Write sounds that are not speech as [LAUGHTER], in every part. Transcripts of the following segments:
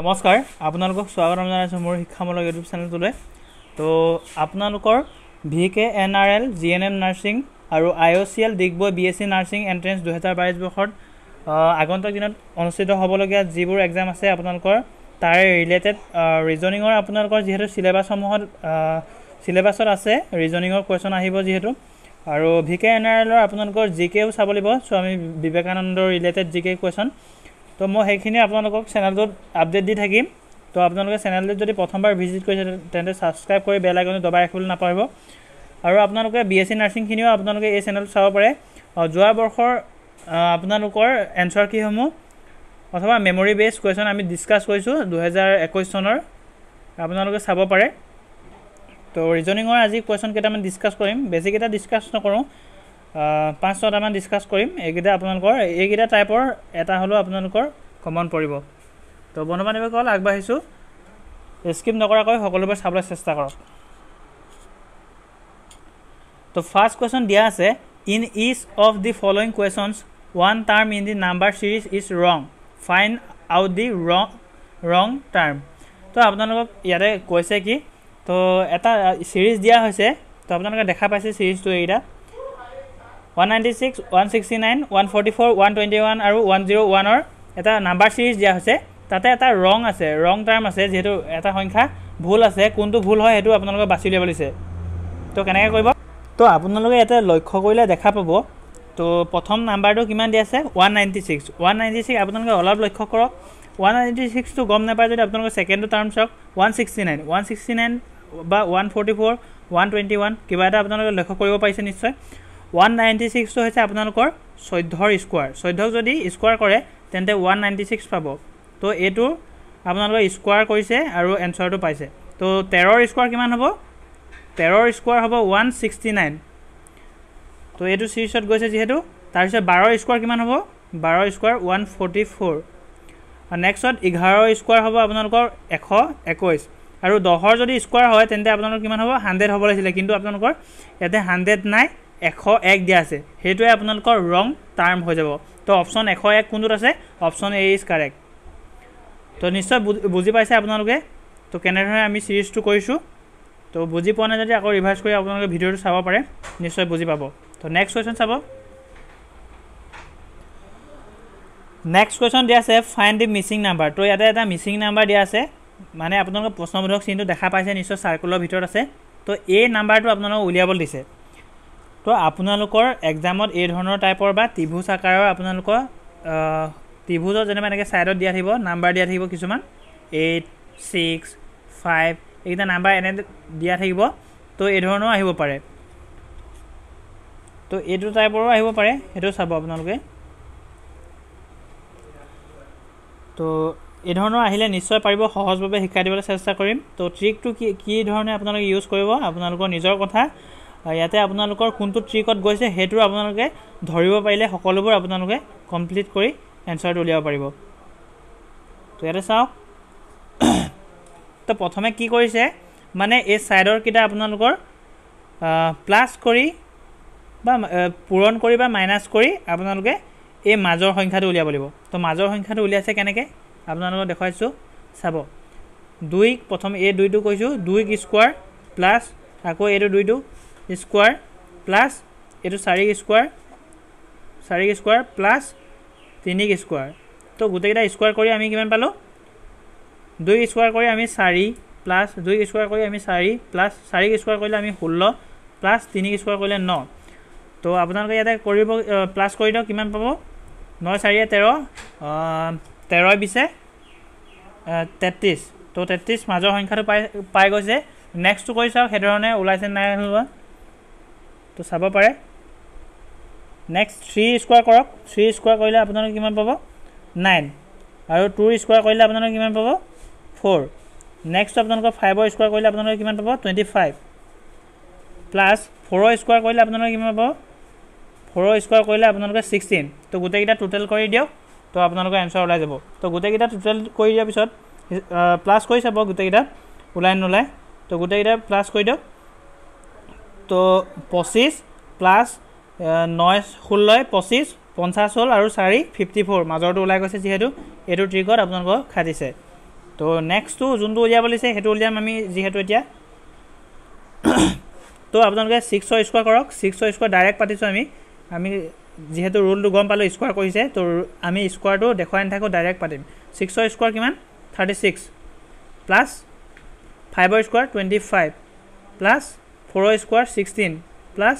নমস্কাৰ আপোনালোকক স্বাগতম জনাইছোঁ মোৰ শিক্ষামূলক ইউটিউব চেনেলটোলৈ তো আপোনালোকৰ V K N R L G N M nursing আৰু I O' C L Digboi B S C nursing entrance দুহেজাৰ বাইছ বৰ্ষত আগন্তুক দিনত অনুষ্ঠিত হ'বলগীয়া যিবোৰ এক্সাম আছে আপোনালোকৰ তাৰে ৰিলেটেড ৰিজনিঙৰ আপোনালোকৰ যিহেতু চিলেবাছসমূহত চিলেবাছত আছে ৰিজনিঙৰ কুৱেশ্যন আহিব যিহেতু আৰু ভি কে এন আৰ এলৰ আপোনালোকৰ জি কেও চাব লাগিব স্বামী বিবেকানন্দৰ ৰিলেটেড জি কে কুৱেশ্যন তো মই সেইখিনি আপোনালোকক চেনেলটোত আপডেট দি থাকিম তো আপোনালোকে চেনেলটোত যদি প্ৰথমবাৰ ভিজিট কৰিছে তেন্তে ছাবস্ক্ৰাইব কৰি বেল আইকনটো দবাই ৰাখিবলৈ নাপাহৰিব আৰু আপোনালোকে বি এছ চি নাৰ্ছিংখিনিও আপোনালোকে এই চেনেলটো চাব পাৰে যোৱা বৰ্ষৰ আপোনালোকৰ এনচাৰ কীসমূহ অথবা মেমৰি বেছ কুৱেশ্যন আমি ডিছকাছ কৰিছোঁ দুহেজাৰ একৈছ চনৰ আপোনালোকে চাব পাৰে তো ৰিজনিঙৰ আজি কুৱেশ্যন কেইটামান ডিছকাছ কৰিম বেছিকেইটা ডিছকাছ নকৰোঁ পাঁচ ছটামান ডিছকাছ কৰিম এইকেইটা আপোনালোকৰ এইকেইটা টাইপৰ এটা হ'লেও আপোনালোকৰ কমন পৰিব তো বন্ধু বান্ধৱীসকল আগবাঢ়িছোঁ স্কিপ নকৰাকৈ সকলোবোৰ চাবলৈ চেষ্টা কৰক তো ফাৰ্ষ্ট কুৱেশ্যন দিয়া আছে in each of the following questions one term in the number series is wrong find out the wrong wrong term তো আপোনালোকক ইয়াতে কৈছে কি তো এটা ছিৰিজ দিয়া হৈছে তো আপোনালোকে দেখা পাইছে ছিৰিজটো এইকেইটা 196, 164, 124, 121 আৰু 101 ৰ এটা নাম্বাৰ সিৰিজ দিয়া হৈছে তাতে এটা ৰং আছে ৰং টাৰ্ম আছে যেতিয়া এটা সংখ্যা ভুল আছে তো প্ৰথম নাম্বাৰটো কিমান দি আছে 196 196 আপোনালোকে অলপ লক্ষ্য কৰক 196 টো গম নাপায় যদি আপোনালোকে সেকেন্ড টার্ম চাওক 169 169 বা 144 121 কিবা এটা আপোনালোকে লক্ষ্য কৰিব পাইছে নিশ্চয় ওৱান নাইণ্টি ছিক্সটো হৈছে আপোনালোকৰ চৈধ্যৰ স্কুৱাৰ চৈধ্যক যদি স্কুৱাৰ কৰে তেন্তে ওৱান নাইণ্টি ছিক্স পাব তো এইটো আপোনালোকে স্কুৱাৰ কৰিছে আৰু এনচাৰটো পাইছে তো তেৰৰ স্কুৱাৰ কিমান হ'ব তেৰৰ স্কুৱাৰ হ'ব ওৱান ছিক্সটি নাইন তো এইটো ছিৰিজত গৈছে যিহেতু তাৰপিছত বাৰৰ স্কুৱাৰ কিমান হ'ব বাৰ স্কুৱাৰ ওৱান ফৰ্টি ফ'ৰ আৰু নেক্সট এঘাৰৰ স্কুৱাৰ হ'ব আপোনালোকৰ এশ একৈছ আৰু দহৰ যদি স্কুৱাৰ হয় তেন্তে আপোনালোকৰ কিমান হ'ব হাণ্ড্ৰেড হ'ব লাগিছিলে কিন্তু আপোনালোকৰ ইয়াতে হাণ্ড্ৰেড নাই এশ এক দিয়া আছে সেইটোৱে আপোনালোকৰ ৰং টাৰ্ম হৈ যাব তো অপশ্যন এশ এক কোনটোত আছে অপশ্যন এ ইজ কাৰেক্ট তো নিশ্চয় বুজি পাইছে আপোনালোকে তো কেনেধৰণে আমি চিৰিজটো কৰিছোঁ তো বুজি পোৱা নাই যদি আকৌ ৰিভাইজ কৰি আপোনালোকে ভিডিঅ'টো চাব পাৰে নিশ্চয় বুজি পাব তো নেক্সট কুৱেশ্যন চাব নেক্সট কুৱেশ্যন দিয়া আছে ফাইন দি মিচিং নাম্বাৰ তো ইয়াতে এটা মিচিং নাম্বাৰ দিয়া আছে মানে আপোনালোকে প্ৰশ্নবোধক চিনটো দেখা পাইছে নিশ্চয় চাৰ্কুলৰ ভিতৰত আছে তো এই নাম্বাৰটো আপোনালোকক উলিয়াবলৈ দিছে তো আপোনালোকৰ এক্সামত এই ধৰণৰ টাইপৰ বা ত্ৰিভুজ আকাৰৰ আপোনালোকৰ ত্ৰিভুজত যেনিবা এনেকৈ ছাইডত দিয়া থাকিব নাম্বাৰ দিয়া থাকিব কিছুমান এইট ছিক্স ফাইভ এইকেইটা নাম্বাৰ এনে দিয়া থাকিব তো এই ধৰণেও আহিব পাৰে তো এইটো টাইপৰো আহিব পাৰে সেইটো চাব আপোনালোকে তো এই ধৰণৰ আহিলে নিশ্চয় পাৰিব সহজভাৱে শিকাই দিবলৈ চেষ্টা কৰিম তো ট্ৰিকটো কি কি ধৰণে আপোনালোকে ইউজ কৰিব আপোনালোকৰ নিজৰ কথা ইয়াতে আপোনালোকৰ কোনটো ট্ৰিকত গৈছে সেইটো আপোনালোকে ধৰিব পাৰিলে সকলোবোৰ আপোনালোকে কমপ্লিট কৰি এনচাৰটো উলিয়াব পাৰিব তো ইয়াতে চাওক তো প্ৰথমে কি কৰিছে মানে এই ছাইডৰকেইটা আপোনালোকৰ প্লাছ কৰি বা পূৰণ কৰি বা মাইনাছ কৰি আপোনালোকে এই মাজৰ সংখ্যাটো উলিয়াব লাগিব তো মাজৰ সংখ্যাটো উলিয়াইছে কেনেকৈ আপোনালোকক দেখুৱাইছোঁ চাব দুই প্ৰথম এই দুইটো কৈছোঁ দুই স্কোৱাৰ প্লাছ আকৌ এইটো দুইটো স্কুৱাৰ প্লাছ এইটো চাৰি স্কুৱাৰ চাৰি স্কুৱাৰ প্লাছ তিনি স্কুৱাৰ তো গোটেইকেইটা স্কুৱাৰ কৰি আমি কিমান পালোঁ দুই স্কুৱাৰ কৰি আমি চাৰি প্লাছ দুই স্কুৱাৰ কৰি আমি চাৰি প্লাছ চাৰি স্কুৱাৰ কৰিলে আমি ষোল্ল প্লাছ তিনি স্কুৱাৰ কৰিলে ন তো আপোনালোকে ইয়াতে কৰিব প্লাছ কৰি দিয়ক কিমান পাব ন চাৰিয়ে তেৰ তেৰ বিছে তেত্ৰিছ তো তেত্ৰিছ মাজৰ সংখ্যাটো পাই পাই গৈছে নেক্সটটো কৰি চাওক সেইধৰণে ওলাইছে নাই তো চাব পাৰে নেক্সট থ্ৰী স্কুৱাৰ কৰক থ্ৰী স্কুৱাৰ কৰিলে আপোনালোকে কিমান পাব নাইন আৰু টু স্কুৱাৰ কৰিলে আপোনালোকে কিমান পাব ফ'ৰ নেক্সট আপোনালোকে ফাইভৰ স্কুৱাৰ কৰিলে আপোনালোকে কিমান পাব টুৱেণ্টি ফাইভ প্লাছ ফ'ৰৰ স্কুৱাৰ কৰিলে আপোনালোকে কিমান পাব ফ'ৰৰ স্কুৱাৰ কৰিলে আপোনালোকে ছিক্সটিন তো গোটেইকেইটা টোটেল কৰি দিয়ক তো আপোনালোকৰ এনচাৰ ওলাই যাব তো গোটেইকেইটা টোটেল কৰি দিয়াৰ পিছত প্লাছ কৰি চাব গোটেইকেইটা ওলাই নোলায় তো গোটেইকেইটা প্লাছ কৰি দিয়ক তো পঁচিছ প্লাছ নয় ষোল্ল পঁচিছ পঞ্চাছ হ'ল আৰু চাৰি ফিফটি ফ'ৰ মাজৰটো ওলাই গৈছে যিহেতু এইটো ট্ৰিকত আপোনালোকক খাটিছে তো নেক্সটটো যোনটো উলিয়াব লাগিছে সেইটো উলিয়াম আমি যিহেতু এতিয়া [COUGHS] তো আপোনালোকে ছিক্সৰ স্কুৱাৰ কৰক ছিক্সৰ স্কুৱাৰ ডাইৰেক্ট পাতিছোঁ আমি আমি যিহেতু ৰুলটো গম পালোঁ স্কুৱাৰ কৰিছে তো আমি স্কুৱাৰটো দেখুৱাই নাথাকোঁ ডাইৰেক্ট পাতিম ছিক্সৰ স্কুৱাৰ কিমান থাৰ্টি ছিক্স প্লাছ ফাইভৰ square twenty five plus four square sixteen plus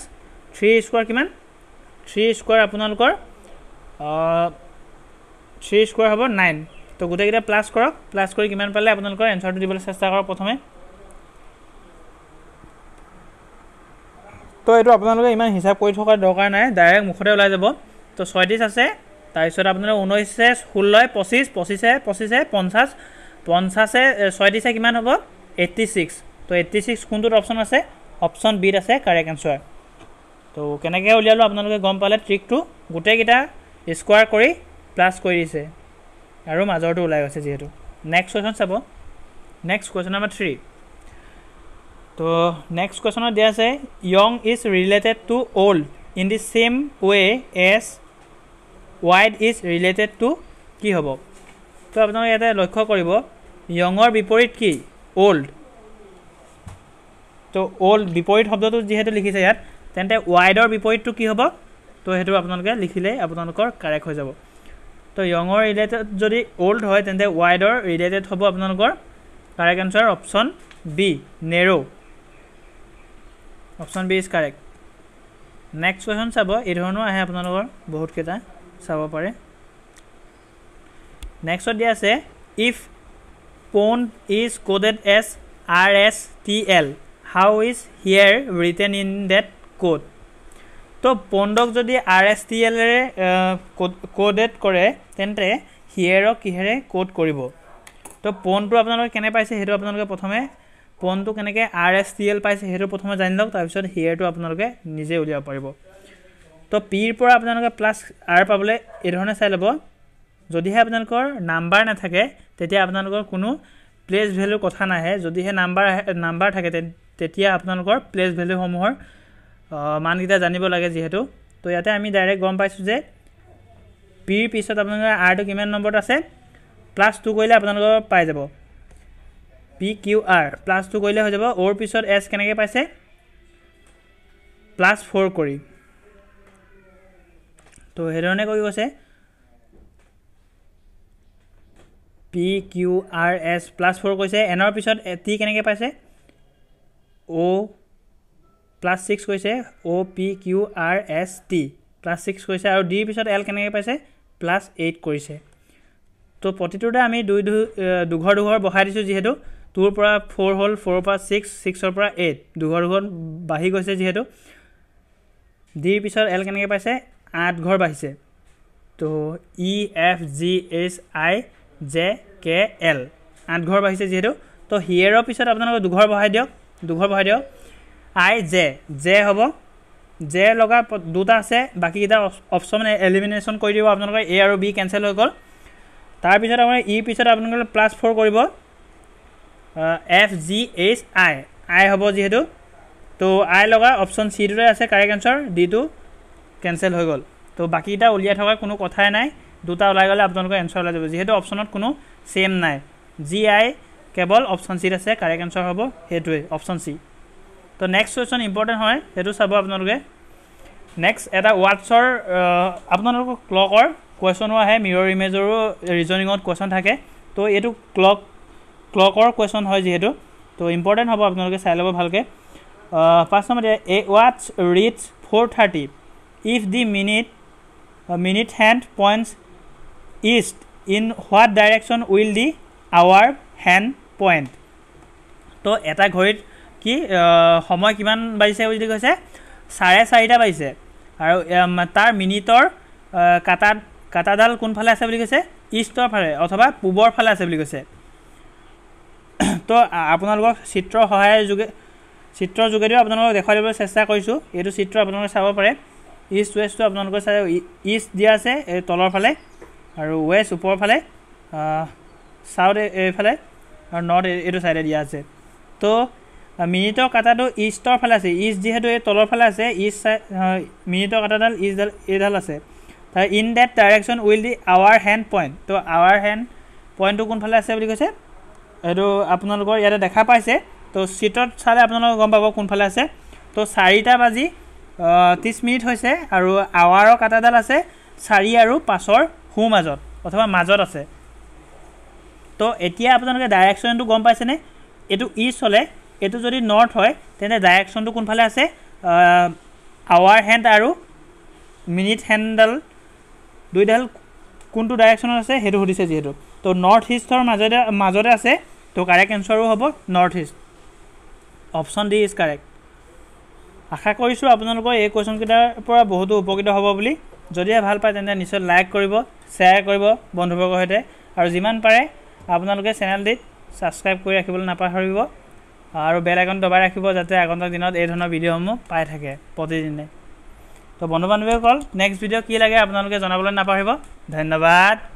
three square কিমান থ্ৰী স্কুৱাৰ আপোনালোকৰ থ্ৰী স্কুৱাৰ হ'ব নাইন তো গোটেইকেইটা প্লাছ কৰক প্লাছ কৰি কিমান পালে আপোনালোকৰ এনচাৰটো দিবলৈ চেষ্টা কৰক প্ৰথমে তো এইটো আপোনালোকে ইমান হিচাপ কৰি থকাৰ দৰকাৰ নাই ডাইৰেক্ট মুখতে ওলাই যাব তো ছয়ত্ৰিছ আছে তাৰপিছত আপোনালোকে ঊনৈছে ষোল্লই পঁচিছ পঁচিছে পঁচিছে পঞ্চাছ পঞ্চাছে ছয়ত্ৰিছে কিমান হ'ব এইট্টি ছিক্স তো এইট্টি ছিক্স কোনটোত অপশ্যন আছে অপশ্যন বিত আছে কাৰেক্ট এনচাৰ তো কেনেকৈ উলিয়ালোঁ আপোনালোকে গম পালে ট্ৰিকটো গোটেইকেইটা স্কুৱাৰ কৰি প্লাছ কৰি দিছে আৰু মাজৰটো ওলাই গৈছে যিহেতু নেক্সট কুৱেশ্যন চাব নেক্সট কুৱেশ্যন নম্বৰ থ্ৰী তো নেক্সট কুৱেশ্যনত দিয়া আছে young is related to old in the same way' as wide is related to কি হ'ব তো আপোনালোকে ইয়াতে লক্ষ্য কৰিব য়ঙৰ বিপৰীত কি অ'ল্ড তো অল বিপৰীত শব্দটো যিহেতু লিখিছে ইয়াত তেন্তে ৱাইডৰ বিপৰীতটো কি হ'ব তো সেইটো আপোনালোকে লিখিলেই আপোনালোকৰ কাৰেক্ট হৈ যাব তো ইয়ঙৰ ৰিলেটেড যদি অ'ল্ড হয় তেন্তে ৱাইডৰ ৰিলেটেড হ'ব আপোনালোকৰ কাৰেক্ট এনচাৰ অপশ্যন বি নেৰ' option B is correct next question চাব এই ধৰণেও আহে আপোনালোকৰ বহুতকেইটা চাব পাৰে নেক্সটত দিয়া আছে if pone is coded S R S T L how is hear written in that code তো পণ্ডক যদি আৰ এছ টি এলেৰে ক'ডেড কৰে তেন্তে হিয়েৰক কিহেৰে ক'ড কৰিব তো পণ্ডটো আপোনালোকে কেনে পাইছে সেইটো আপোনালোকে প্ৰথমে পণ্ডটো কেনেকৈ আৰ এছ টি এল পাইছে সেইটো প্ৰথমে জানি লওক তাৰপিছত হিয়েৰটো আপোনালোকে নিজে উলিয়াব পাৰিব তো পিৰ পৰা আপোনালোকে প্লাছ আৰ পাবলৈ এইধৰণে চাই ল'ব যদিহে আপোনালোকৰ নাম্বাৰ নাথাকে তেতিয়া আপোনালোকৰ কোনো প্লেচ ভেলুৰ কথা নাহে যদিহে নাম্বাৰ আহে নাম্বাৰ থাকে তেতিয়া আপোনালোকৰ প্লেচ ভেলুসমূহৰ মানকেইটা জানিব লাগে যিহেতু তো ইয়াতে আমি ডাইৰেক্ট গম পাইছোঁ যে পিৰ পিছত আপোনালোকৰ আৰটো কিমান নম্বৰত আছে প্লাছ টু কৰিলে আপোনালোকৰ পাই যাব P Q R plus two কৰিলে হৈ যাব অ'ৰ পিছত এছ কেনেকৈ পাইছে প্লাছ ফ'ৰ কৰি তো সেইধৰণে কৰি গৈছে P Q R S plus four কৈছে এনৰ পিছত টি কেনেকৈ পাইছে অ' প্লাছ ছিক্স কৈছে O' P Q R S T plus six কৈছে আৰু ডিৰ পিছত এল কেনেকৈ পাইছে প্লাছ এইট কৰিছে তো প্ৰতিটোতে আমি দুই দুই দুঘৰ দুঘৰ বঢ়াই দিছোঁ যিহেতু টুৰ পৰা ফ'ৰ হ'ল ফ'ৰৰ পৰা ছিক্স ছিক্সৰ পৰা এইট দুঘৰ দুঘৰ বাঢ়ি গৈছে যিহেতু ডিৰ পিছত এল কেনেকৈ পাইছে আঠ ঘৰ বাঢ়িছে তো E F G H I J K L আঠ ঘৰ বাঢ়িছে যিহেতু তো হিয়েৰৰ পিছত আপোনালোকে দুঘৰ বঢ়াই দিয়ক দুঘৰ বহাই দিয়ক আই জে জে হ'ব জে লগা দুটা আছে বাকীকেইটা অপশ্যন মানে এলিমিনেশ্যন কৰি দিব আপোনালোকৰ এ আৰু বি কেঞ্চেল হৈ গ'ল তাৰপিছত আপুনি ই e পিছত আপোনালোকে প্লাছ ফ'ৰ কৰিব F G H I I হ'ব যিহেতু তো আই লগা অপশ্যন চিটোতে আছে কাৰেক্ট এঞ্চাৰ ডিটো কেঞ্চেল হৈ গ'ল তো বাকীকেইটা উলিয়াই থকা কোনো কথাই নাই দুটা ওলাই গ'লে আপোনালোকৰ এঞ্চাৰ ওলাই যাব যিহেতু অপশ্যনত কোনো ছেম নাই জি আই কেৱল অপশ্যন চিত আছে কাৰেক্ট এনচাৰ হ'ব সেইটোৱে অপশ্যন চি তো নেক্সট কুৱেশ্যন ইম্পৰ্টেণ্ট হয় সেইটো চাব আপোনালোকে নেক্সট এটা ৱাটছৰ আপোনালোকৰ ক্লকৰ কুৱেশ্যনো আহে মিৰৰ ইমেজৰো ৰিজনিঙত কুৱেশ্যন থাকে তো এইটো ক্লক ক্লকৰ কুৱেশ্যন হয় যিহেতু তো ইম্পৰ্টেণ্ট হ'ব আপোনালোকে চাই ল'ব ভালকৈ ফাৰ্ষ্ট নম্বৰ এতিয়া এ ৱাটছ reads four thirty if the minute minute hand points east in what direction will the hour hand point তো এটা ঘড়ীত কি সময় কিমান বাজিছে বুলি কৈছে চাৰে চাৰিটা বাজিছে আৰু তাৰ মিনিটৰ কাটা কাটাডাল কোনফালে আছে বুলি কৈছে ইষ্টৰ ফালে অথবা পূবৰ ফালে আছে বুলি কৈছে [CLEARS THROAT] তো আপোনালোকক চিত্ৰৰ সহায়ৰ যোগে চিত্ৰৰ যোগেদিও আপোনালোকক দেখুৱাই দিবলৈ চেষ্টা কৰিছোঁ এইটো চিত্ৰ আপোনালোকে চাব পাৰে ইষ্ট ৱেষ্টটো আপোনালোকে চাই ইষ্ট দিয়া আছে এই তলৰ ফালে আৰু ৱেষ্ট ওপৰৰ ফালে চাউথ এইফালে আৰু নৰ্থ এইটো ছাইডে দিয়া আছে তো মিনিটৰ কাটাটো ইষ্টৰ ফালে আছে ইষ্ট যিহেতু এই তলৰ ফালে আছে ইষ্ট চাই মিনিটৰ কাটাডাল ইষ্টডাল এইডাল আছে তাৰ in that direction will the hour hand point তো আৱাৰ হেণ্ড পইণ্টটো কোনফালে আছে বুলি কৈছে সেইটো আপোনালোকৰ ইয়াতে দেখা পাইছে তো চিটত চালে আপোনালোকে গম পাব কোনফালে আছে তো চাৰিটা বাজি ত্ৰিছ মিনিট হৈছে আৰু আৱাৰৰ কাটাডাল আছে চাৰি আৰু পাঁচৰ সোঁ মাজত অথবা মাজত আছে তো এতিয়া আপোনালোকে ডাইৰেকশ্যনটো গম পাইছেনে এইটো ইষ্ট হ'লে এইটো যদি নৰ্থ হয় তেন্তে ডাইৰেকশ্যনটো কোনফালে আছে আৱাৰ হেণ্ড আৰু মিনিট হেণ্ডডাল দুইডাল কোনটো ডাইৰেকশ্যনত আছে সেইটো সুধিছে যিহেতু তো নৰ্থ ইষ্টৰ মাজতে মাজতে আছে তো কাৰেক্ট এনচাৰো হ'ব north east option D is correct আশা কৰিছোঁ আপোনালোকৰ এই কুৱেশ্যনকেইটাৰ পৰা বহুতো উপকৃত হ'ব বুলি যদিহে ভাল পায় তেন্তে নিশ্চয় লাইক কৰিব শ্বেয়াৰ কৰিব বন্ধুবৰ্গৰ সৈতে আৰু যিমান পাৰে আপোনালোকে চেনেলটিত ছাবস্ক্ৰাইব কৰি ৰাখিবলৈ নাপাহৰিব আৰু বেল আইকন দবাই ৰাখিব যাতে আগন্তুক দিনত এই ধৰণৰ ভিডিঅ'সমূহ পাই থাকে প্ৰতিদিনে তো বন্ধু বান্ধৱীসকল নেক্সট ভিডিঅ' কি লাগে আপোনালোকে জনাবলৈ নাপাহৰিব ধন্যবাদ